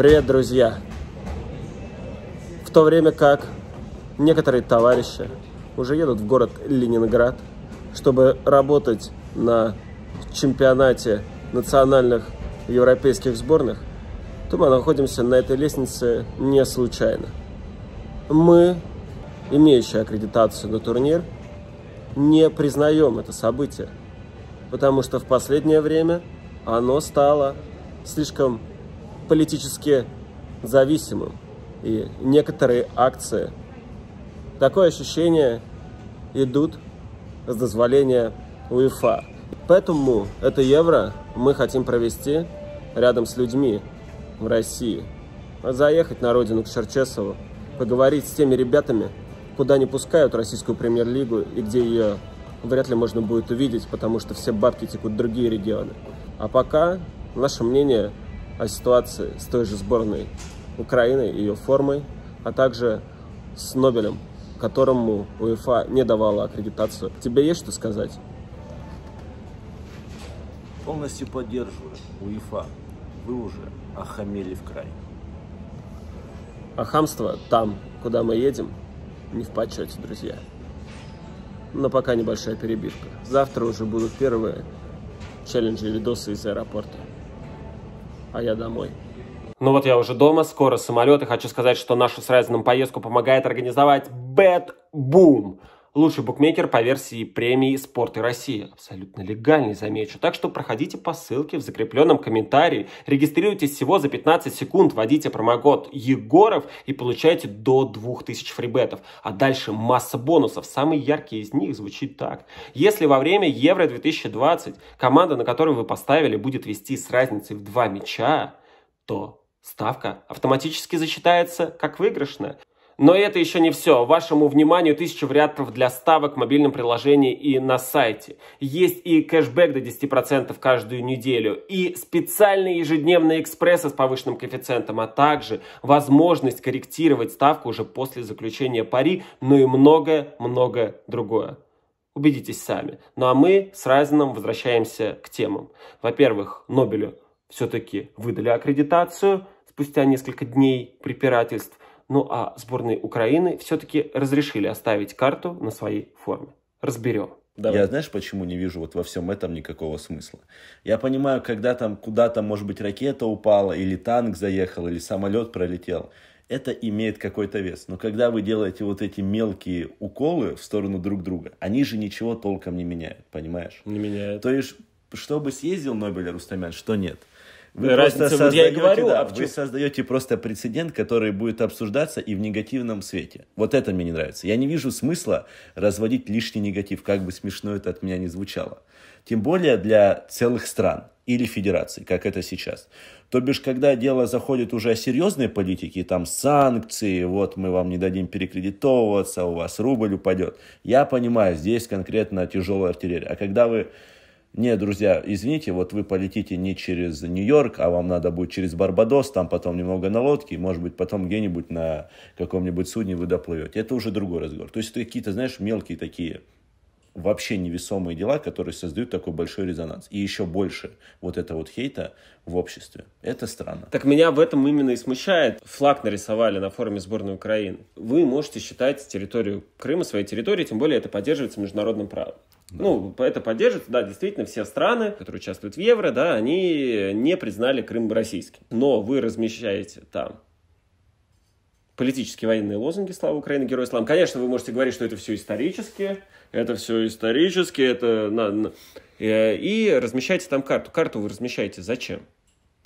Привет, друзья! В то время как некоторые товарищи уже едут в город Ленинград, чтобы работать на чемпионате национальных европейских сборных, то мы находимся на этой лестнице не случайно. Мы, имеющие аккредитацию на турнир, не признаем это событие, потому что в последнее время оно стало слишком политически зависимым. И некоторые акции, такое ощущение, идут с дозволения УЕФА. Поэтому это евро мы хотим провести рядом с людьми в России. Заехать на родину к Черчесову, поговорить с теми ребятами, куда не пускают российскую премьер-лигу и где ее вряд ли можно будет увидеть, потому что все бабки текут в другие регионы. А пока наше мнение о ситуации с той же сборной Украины, и ее формой, а также с Нобелем, которому УЕФА не давала аккредитацию. Тебе есть что сказать? Полностью поддерживаю УЕФА. Вы уже охамели в край. А хамство там, куда мы едем, не в почете, друзья. Но пока небольшая перебивка. Завтра уже будут первые челленджи и видосы из аэропорта а я домой. Ну вот я уже дома, скоро самолет, и хочу сказать, что нашу с Райзеном поездку помогает организовать Bad Boom. Лучший букмекер по версии премии Спорты и Россия». Абсолютно легальный, замечу. Так что проходите по ссылке в закрепленном комментарии. Регистрируйтесь всего за 15 секунд, вводите промокод «Егоров» и получаете до 2000 фрибетов. А дальше масса бонусов. Самый яркий из них звучит так. Если во время Евро-2020 команда, на которую вы поставили, будет вести с разницей в два мяча, то ставка автоматически засчитается как выигрышная. Но это еще не все. Вашему вниманию тысячи вариантов для ставок в мобильном приложении и на сайте. Есть и кэшбэк до 10% каждую неделю, и специальные ежедневные экспрессы с повышенным коэффициентом, а также возможность корректировать ставку уже после заключения пари, ну и многое-многое другое. Убедитесь сами. Ну а мы с Райзеном возвращаемся к темам. Во-первых, Нобелю все-таки выдали аккредитацию спустя несколько дней препирательств – ну а сборной Украины все-таки разрешили оставить карту на своей форме. Разберем. Давай. Я знаешь, почему не вижу вот во всем этом никакого смысла? Я понимаю, когда там куда-то, может быть, ракета упала, или танк заехал, или самолет пролетел. Это имеет какой-то вес. Но когда вы делаете вот эти мелкие уколы в сторону друг друга, они же ничего толком не меняют, понимаешь? Не меняют. То есть, чтобы съездил Нобель Рустамян, что нет. Вы э, Разница вот я и говорю. Да, а вы создаете просто прецедент, который будет обсуждаться и в негативном свете. Вот это мне не нравится. Я не вижу смысла разводить лишний негатив, как бы смешно это от меня не звучало. Тем более для целых стран или федераций, как это сейчас. То бишь, когда дело заходит уже о серьезной политике, там санкции, вот мы вам не дадим перекредитовываться, у вас рубль упадет. Я понимаю, здесь конкретно тяжелая артиллерия. А когда вы не, друзья, извините, вот вы полетите не через Нью-Йорк, а вам надо будет через Барбадос, там потом немного на лодке, может быть, потом где-нибудь на каком-нибудь судне вы доплывете. Это уже другой разговор. То есть это какие-то, знаешь, мелкие такие вообще невесомые дела, которые создают такой большой резонанс. И еще больше вот этого вот хейта в обществе. Это странно. Так меня в этом именно и смущает. Флаг нарисовали на форуме сборной Украины. Вы можете считать территорию Крыма своей территорией, тем более это поддерживается международным правом. Да. Ну, это поддерживается, да, действительно, все страны, которые участвуют в евро, да, они не признали Крым российским. Но вы размещаете там политические военные лозунги «Слава Украине, герой Слава. Конечно, вы можете говорить, что это все исторически, это все исторически, это... На, э, И размещаете там карту. Карту вы размещаете зачем?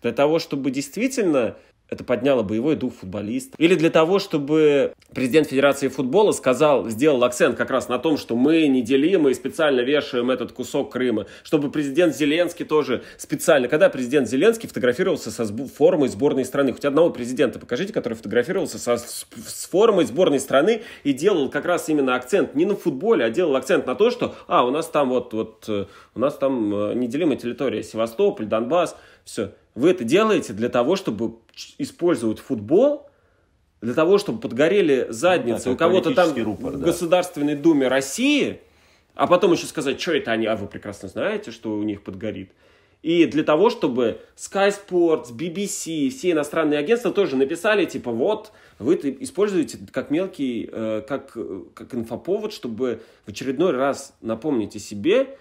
Для того, чтобы действительно это подняло боевой дух футболистов. Или для того, чтобы президент Федерации футбола сказал, сделал акцент как раз на том, что мы неделимы и специально вешаем этот кусок Крыма. Чтобы президент Зеленский тоже специально, когда президент Зеленский фотографировался со формой сборной страны, хоть одного президента покажите, который фотографировался со, с, с формой сборной страны и делал как раз именно акцент не на футболе, а делал акцент на то, что, а, у нас там вот, вот, э, у нас там э, неделимая территория, Севастополь, Донбасс, все. Вы это делаете для того, чтобы использовать футбол, для того, чтобы подгорели задницы ну да, у кого-то там рупор, в да. Государственной Думе России, а потом еще сказать, что это они, а вы прекрасно знаете, что у них подгорит. И для того, чтобы Sky Sports, BBC, все иностранные агентства тоже написали, типа, вот, вы это используете как мелкий, э, как, э, как инфоповод, чтобы в очередной раз напомнить о себе,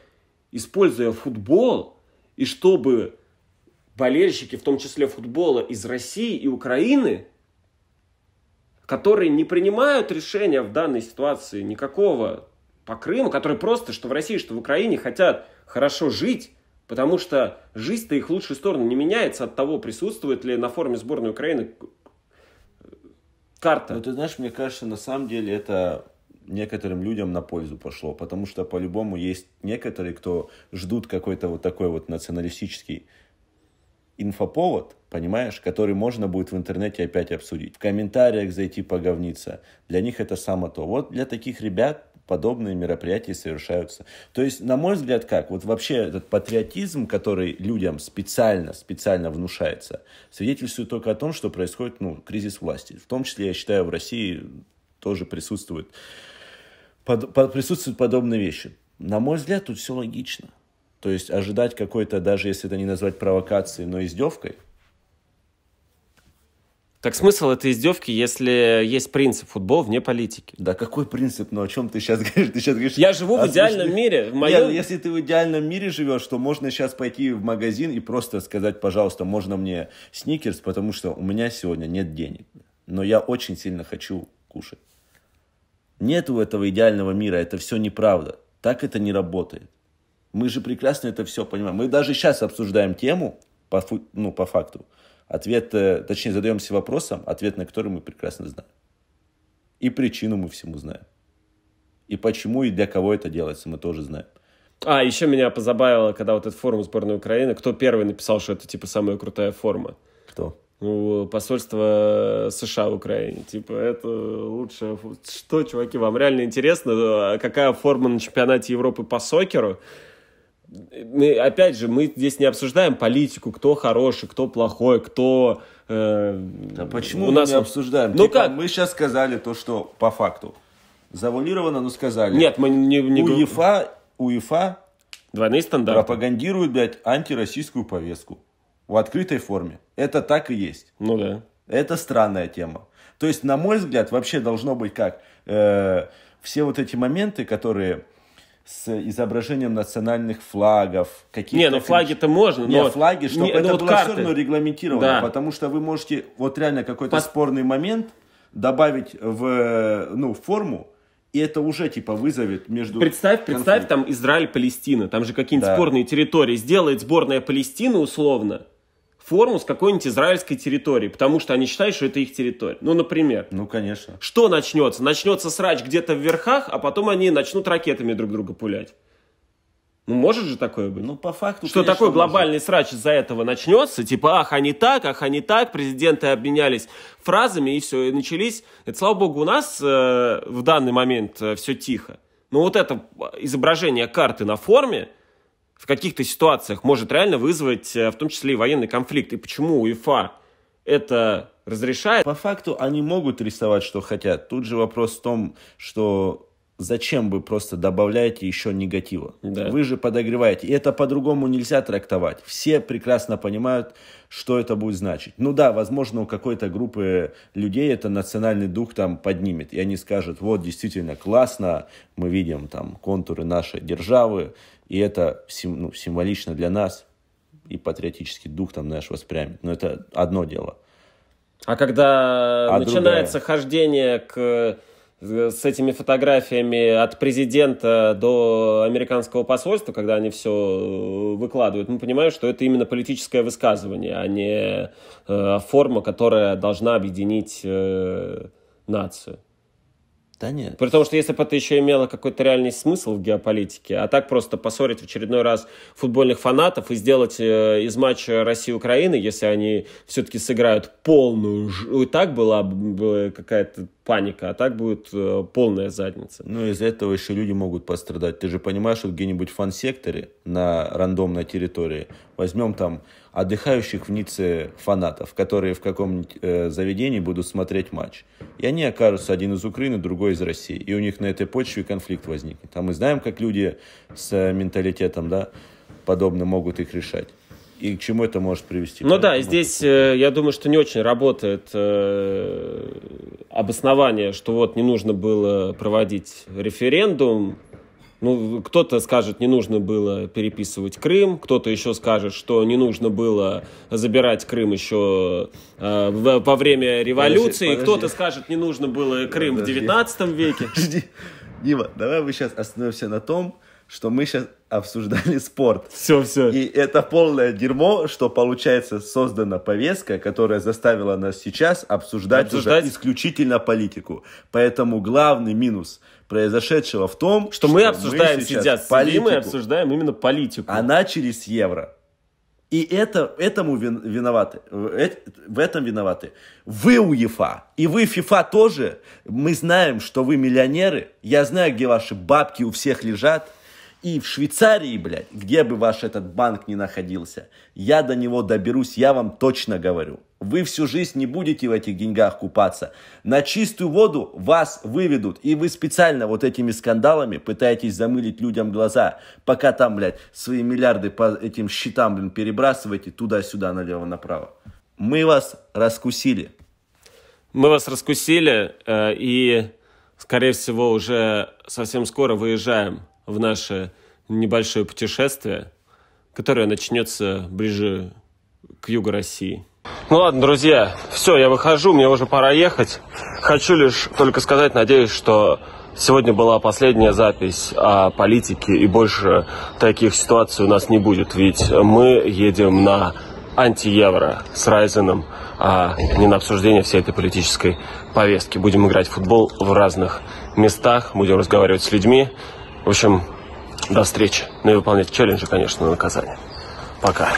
используя футбол, и чтобы болельщики, в том числе футбола из России и Украины, которые не принимают решения в данной ситуации никакого по Крыму, которые просто, что в России, что в Украине, хотят хорошо жить, потому что жизнь-то их в лучшую сторону не меняется от того, присутствует ли на форуме сборной Украины э, карта. Ну, ты знаешь, мне кажется, на самом деле это некоторым людям на пользу пошло, потому что по-любому есть некоторые, кто ждут какой-то вот такой вот националистический инфоповод, понимаешь, который можно будет в интернете опять обсудить. В комментариях зайти поговниться. Для них это само то. Вот для таких ребят подобные мероприятия совершаются. То есть, на мой взгляд, как? Вот вообще этот патриотизм, который людям специально, специально внушается, свидетельствует только о том, что происходит ну, кризис власти. В том числе, я считаю, в России тоже присутствует, под, под, присутствуют подобные вещи. На мой взгляд, тут все логично. То есть ожидать какой-то, даже если это не назвать провокацией, но издевкой. Так смысл этой издевки, если есть принцип футбол вне политики? Да какой принцип? Ну о чем ты сейчас говоришь? Ты сейчас говоришь Я живу в идеальном смысле... мире. В моем... Нет, ну если ты в идеальном мире живешь, то можно сейчас пойти в магазин и просто сказать, пожалуйста, можно мне сникерс, потому что у меня сегодня нет денег. Но я очень сильно хочу кушать. Нет у этого идеального мира, это все неправда. Так это не работает. Мы же прекрасно это все понимаем. Мы даже сейчас обсуждаем тему, по, ну, по факту, ответ, э, точнее, задаемся вопросом, ответ на который мы прекрасно знаем. И причину мы всему знаем. И почему и для кого это делается, мы тоже знаем. А, еще меня позабавило, когда вот этот форум сборной Украины, кто первый написал, что это, типа, самая крутая форма? Кто? Ну, посольство э, США в Украине. Типа, это лучше... Что, чуваки, вам реально интересно, э, какая форма на чемпионате Европы по сокеру? мы, опять же, мы здесь не обсуждаем политику, кто хороший, кто плохой, кто... Э, а почему у нас... не обсуждаем? Ну типа, как? Мы сейчас сказали то, что по факту. завулировано но сказали. Нет, мы не... не... УЕФА, УЕФА Двойные стандарты. пропагандирует, блядь, антироссийскую повестку. В открытой форме. Это так и есть. Ну да. Это странная тема. То есть, на мой взгляд, вообще должно быть как? Э, все вот эти моменты, которые с изображением национальных флагов. Не, ну флаги-то можно. Не, но... флаги, чтобы не, ну это вот было карты. все равно регламентировано. Да. Потому что вы можете вот реально какой-то Под... спорный момент добавить в ну, форму, и это уже типа вызовет между... Представь, представь там Израиль-Палестина, там же какие-нибудь да. спорные территории. Сделает сборная Палестины условно, форму с какой-нибудь израильской территории, потому что они считают, что это их территория. Ну, например. Ну, конечно. Что начнется? Начнется срач где-то в верхах, а потом они начнут ракетами друг друга пулять. Ну, может же такое быть? Ну, по факту, Что конечно, такой глобальный может. срач из-за этого начнется, типа, ах, они так, ах, они так, президенты обменялись фразами, и все, и начались. Это, слава богу, у нас э, в данный момент э, все тихо. Но вот это э, изображение карты на форме, в каких-то ситуациях может реально вызвать, э, в том числе и военный конфликт. И почему УЕФА это разрешает? По факту они могут рисовать, что хотят. Тут же вопрос в том, что зачем вы просто добавляете еще негатива? Да. Вы же подогреваете. И это по-другому нельзя трактовать. Все прекрасно понимают, что это будет значить. Ну да, возможно, у какой-то группы людей это национальный дух там поднимет. И они скажут, вот, действительно классно, мы видим там контуры нашей державы, и это сим, ну, символично для нас, и патриотический дух там наш воспрямит. Но это одно дело. А когда а начинается другая... хождение к э, с этими фотографиями от президента до американского посольства, когда они все э, выкладывают, мы понимаем, что это именно политическое высказывание, а не э, форма, которая должна объединить э, нацию. Да нет. Потому что если бы это еще имело какой-то реальный смысл в геополитике, а так просто поссорить в очередной раз футбольных фанатов и сделать э, из матча России-Украины, если они все-таки сыграют полную... Ну, и так была бы какая-то паника, а так будет э, полная задница. Ну, из-за этого еще люди могут пострадать. Ты же понимаешь, что где-нибудь в фан-секторе на рандомной территории возьмем там отдыхающих в Ницце фанатов, которые в каком-нибудь э, заведении будут смотреть матч. И они окажутся один из Украины, другой из России. И у них на этой почве конфликт возникнет. А мы знаем, как люди с э, менталитетом да, подобно могут их решать и к чему это может привести. Ну да, здесь э, я думаю, что не очень работает э, обоснование, что вот не нужно было проводить референдум, ну, кто-то скажет, не нужно было переписывать Крым, кто-то еще скажет, что не нужно было забирать Крым еще э, во время революции, кто-то скажет, не нужно было Крым подожди. в 19 веке. Подожди. Дима, давай мы сейчас остановимся на том, что мы сейчас обсуждали спорт. Все, все. И это полное дерьмо, что получается создана повестка, которая заставила нас сейчас обсуждать, обсуждать... Уже исключительно политику. Поэтому главный минус произошедшего в том, что, что мы обсуждаем мы сейчас политику, мы обсуждаем именно политику. А начали с евро. И это, этому вин, виноваты, э, в этом виноваты. Вы УЕФА, и вы ФИФА тоже. Мы знаем, что вы миллионеры. Я знаю, где ваши бабки у всех лежат. И в Швейцарии, блядь, где бы ваш этот банк ни находился, я до него доберусь, я вам точно говорю. Вы всю жизнь не будете в этих деньгах купаться. На чистую воду вас выведут. И вы специально вот этими скандалами пытаетесь замылить людям глаза. Пока там, блядь, свои миллиарды по этим счетам, блин, перебрасываете туда-сюда, налево-направо. Мы вас раскусили. Мы вас раскусили э, и, скорее всего, уже совсем скоро выезжаем в наше небольшое путешествие, которое начнется ближе к югу России. Ну ладно, друзья, все, я выхожу, мне уже пора ехать. Хочу лишь только сказать, надеюсь, что сегодня была последняя запись о политике, и больше таких ситуаций у нас не будет, ведь мы едем на антиевро с Райзеном, а не на обсуждение всей этой политической повестки. Будем играть в футбол в разных местах, будем разговаривать с людьми, в общем, до встречи. Ну и выполнять челленджи, конечно, на наказание. Пока.